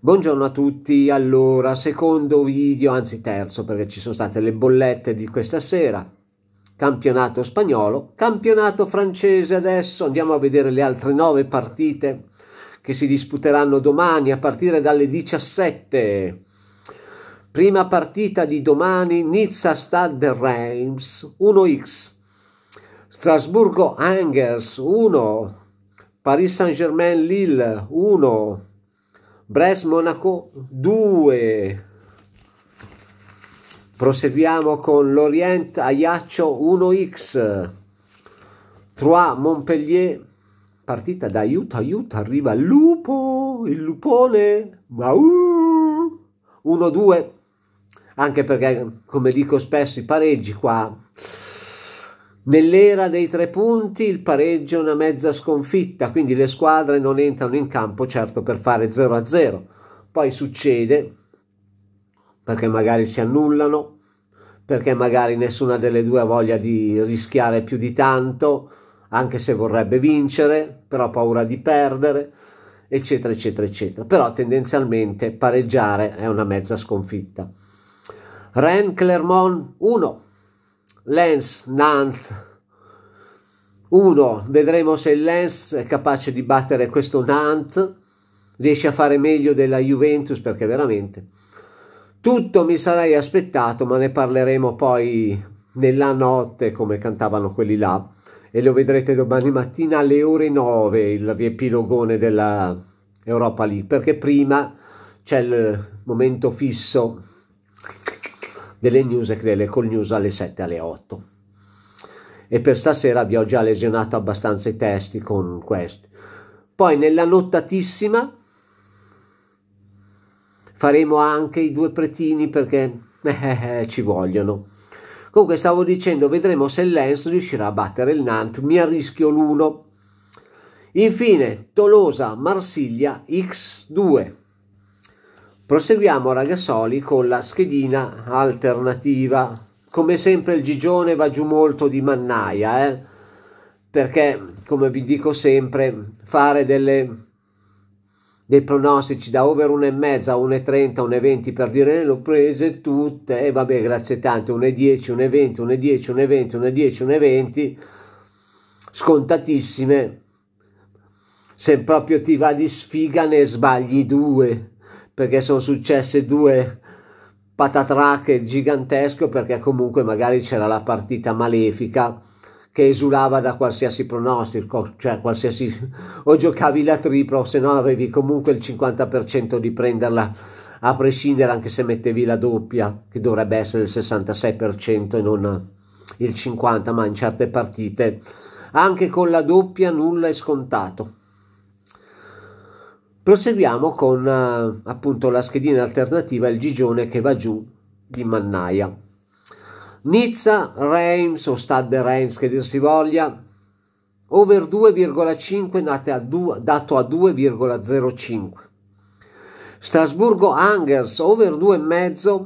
Buongiorno a tutti, allora secondo video, anzi terzo perché ci sono state le bollette di questa sera, campionato spagnolo, campionato francese adesso, andiamo a vedere le altre nove partite che si disputeranno domani a partire dalle 17. Prima partita di domani, Nizza Stade Reims 1x, Strasburgo Angers 1, Paris Saint Germain Lille 1, Brest Monaco 2. Proseguiamo con l'Orient Ajaccio 1x. Troyes Montpellier. Partita da aiuto, aiuto, arriva il lupo, il lupone. 1-2. Anche perché, come dico spesso, i pareggi qua Nell'era dei tre punti il pareggio è una mezza sconfitta, quindi le squadre non entrano in campo certo per fare 0-0. Poi succede perché magari si annullano, perché magari nessuna delle due ha voglia di rischiare più di tanto, anche se vorrebbe vincere, però ha paura di perdere, eccetera, eccetera, eccetera. Però tendenzialmente pareggiare è una mezza sconfitta. Rennes Clermont 1. Lens Nantes uno, Vedremo se il Lens è capace di battere questo Nantes, riesce a fare meglio della Juventus perché veramente tutto mi sarei aspettato, ma ne parleremo poi nella notte come cantavano quelli là e lo vedrete domani mattina alle ore 9 il riepilogone della Europa League perché prima c'è il momento fisso delle news e delle call news alle 7 alle 8 e per stasera vi ho già lesionato abbastanza i testi con questi. Poi nella nottatissima faremo anche i due pretini perché eh, eh, ci vogliono. Comunque stavo dicendo, vedremo se Lens riuscirà a battere il Nantes, mi arrischio l'uno. Infine, Tolosa, Marsiglia, X2. Proseguiamo ragazzoli con la schedina alternativa come sempre il Gigione va giù molto di mannaia, eh? perché come vi dico sempre, fare delle, dei pronostici da over 1,5 a 1,30, 1,20 per dire eh, le ho prese tutte, e eh, vabbè grazie tante, 1,10, 1,20, 1,10, 1,20, 1,10, 1,20, scontatissime, se proprio ti va di sfiga ne sbagli due, perché sono successe due patatrac gigantesco perché comunque magari c'era la partita malefica che esulava da qualsiasi pronostico, cioè qualsiasi o giocavi la tripla o se no avevi comunque il 50% di prenderla a prescindere anche se mettevi la doppia che dovrebbe essere il 66% e non il 50% ma in certe partite anche con la doppia nulla è scontato Proseguiamo con eh, appunto la schedina alternativa, il Gigione che va giù di Mannaia. Nizza, Reims o Stade Reims che dir si voglia, over 2,5 dato a 2,05. Strasburgo Angers over 2,5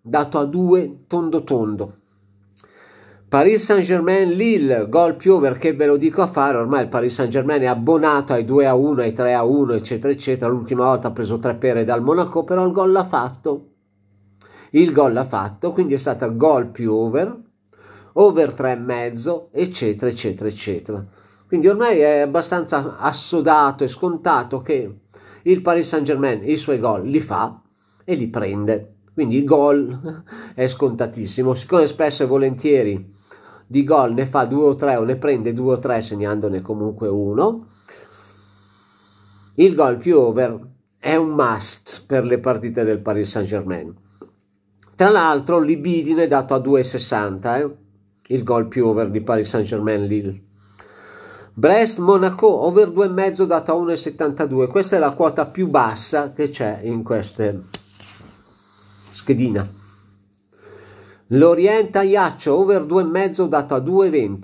dato a 2 tondo tondo. Paris Saint-Germain Lille, gol Piover che ve lo dico a fare, ormai il Paris Saint-Germain è abbonato ai 2 a 1, ai 3 a 1, eccetera eccetera, l'ultima volta ha preso tre pere dal Monaco, però il gol l'ha fatto. Il gol l'ha fatto, quindi è stata gol più over, over e mezzo, eccetera eccetera eccetera. Quindi ormai è abbastanza assodato e scontato che il Paris Saint-Germain i suoi gol li fa e li prende. Quindi il gol è scontatissimo, siccome spesso e volentieri di gol ne fa due o tre o ne prende due o tre segnandone comunque uno. Il gol più over è un must per le partite del Paris Saint Germain. Tra l'altro l'Ibidine è dato a 2,60, eh? il gol più over di Paris Saint Germain Lille. Brest Monaco over 2,5 dato a 1,72. Questa è la quota più bassa che c'è in queste schedina. L'Orient Iaccio, over 2,5 dato a 2,20.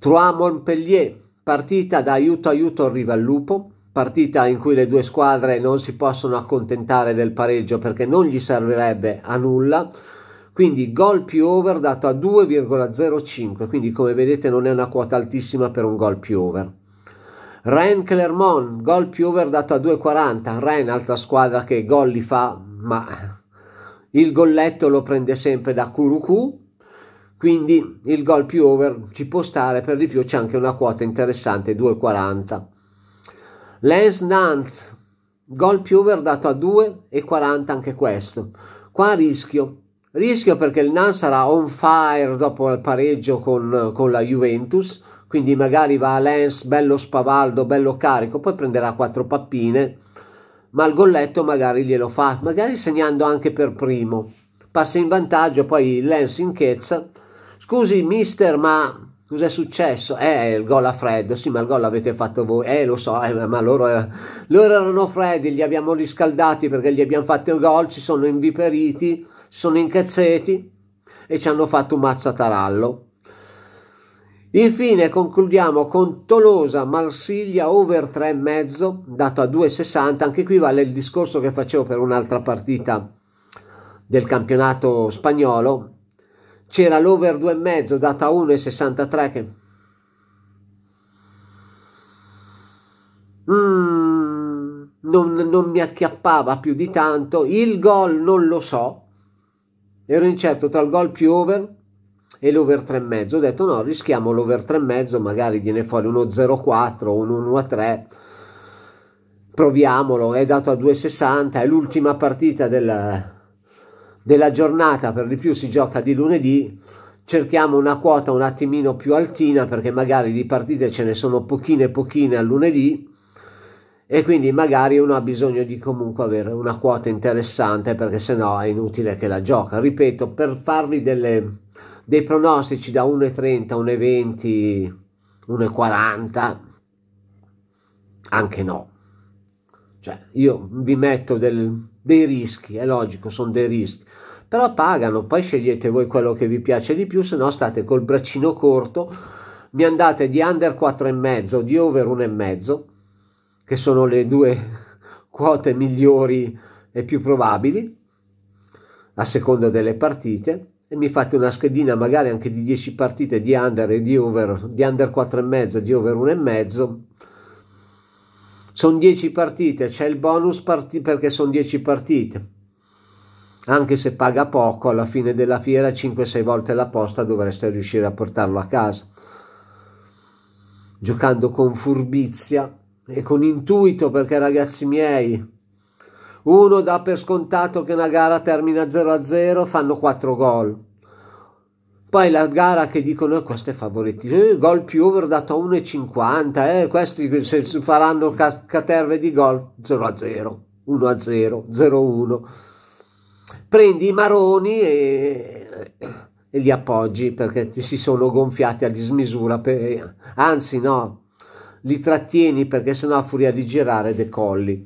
Trois Montpellier, partita da aiuto aiuto arriva al lupo, partita in cui le due squadre non si possono accontentare del pareggio perché non gli servirebbe a nulla. Quindi gol più over dato a 2,05, quindi come vedete non è una quota altissima per un gol più over. Ren Clermont, gol più over dato a 2,40. Ren altra squadra che gol li fa, ma il golletto lo prende sempre da Kuruku, quindi il gol più over ci può stare, per di più c'è anche una quota interessante, 2,40. Lens Nant, gol più over dato a 2,40 anche questo. Qua rischio, rischio perché il Nant sarà on fire dopo il pareggio con, con la Juventus, quindi magari va a Lens bello spavaldo, bello carico, poi prenderà 4 pappine ma il golletto magari glielo fa, magari segnando anche per primo. Passa in vantaggio poi Lens inchezza. Scusi mister, ma cos'è successo? Eh, il gol a freddo, sì, ma il gol l'avete fatto voi. Eh, lo so, eh, ma loro, era... loro, erano freddi, li abbiamo riscaldati perché gli abbiamo fatto il gol, ci sono inviperiti, ci sono incazzeti e ci hanno fatto un mazzo a tarallo. Infine concludiamo con Tolosa Marsiglia over 3,5 dato a 2,60, anche qui vale il discorso che facevo per un'altra partita del campionato spagnolo. C'era l'over 2,5 data a 1,63 che mm, non, non mi acchiappava più di tanto. Il gol non lo so, ero incerto tra il gol più over e l'over 3,5. Ho detto no, rischiamo l'over 3,5, magari viene fuori uno 0,4, un 3 Proviamolo, è dato a 2,60, è l'ultima partita del, della giornata, per di più si gioca di lunedì. Cerchiamo una quota un attimino più altina perché magari di partite ce ne sono pochine pochine a lunedì e quindi magari uno ha bisogno di comunque avere una quota interessante perché se no è inutile che la gioca. Ripeto, per farvi delle, dei pronostici da 1,30, 1,20, 1,40, anche no. Cioè, io vi metto del, dei rischi, è logico, sono dei rischi. Però pagano, poi scegliete voi quello che vi piace di più, se no state col braccino corto, mi andate di under 4,5, di over 1,5, che sono le due quote migliori e più probabili, a seconda delle partite e mi fate una schedina magari anche di 10 partite di under e di over, di under 4 e mezzo di over 1 e mezzo sono 10 partite, c'è il bonus parti- perché sono 10 partite. Anche se paga poco, alla fine della fiera 5-6 volte la posta dovreste riuscire a portarlo a casa. Giocando con furbizia e con intuito perché ragazzi miei, uno dà per scontato che una gara termina 0-0, fanno 4 gol. Poi la gara che dicono eh, questo è favorito, eh, gol più over dato a 1,50, eh, questi se faranno ca- caterve di gol 0-0, 1-0, 0-1. Prendi i maroni e, e li appoggi perché ti si sono gonfiati a dismisura, per, anzi no, li trattieni perché sennò a furia di girare decolli.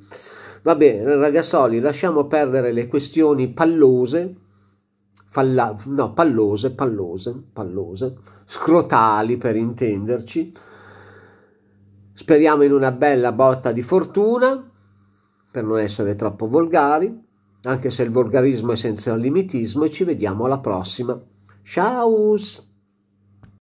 Va bene, ragazzoli, lasciamo perdere le questioni pallose, falla, no, pallose, pallose, pallose, scrotali per intenderci. Speriamo in una bella botta di fortuna, per non essere troppo volgari, anche se il volgarismo è senza limitismo, e ci vediamo alla prossima. Ciao!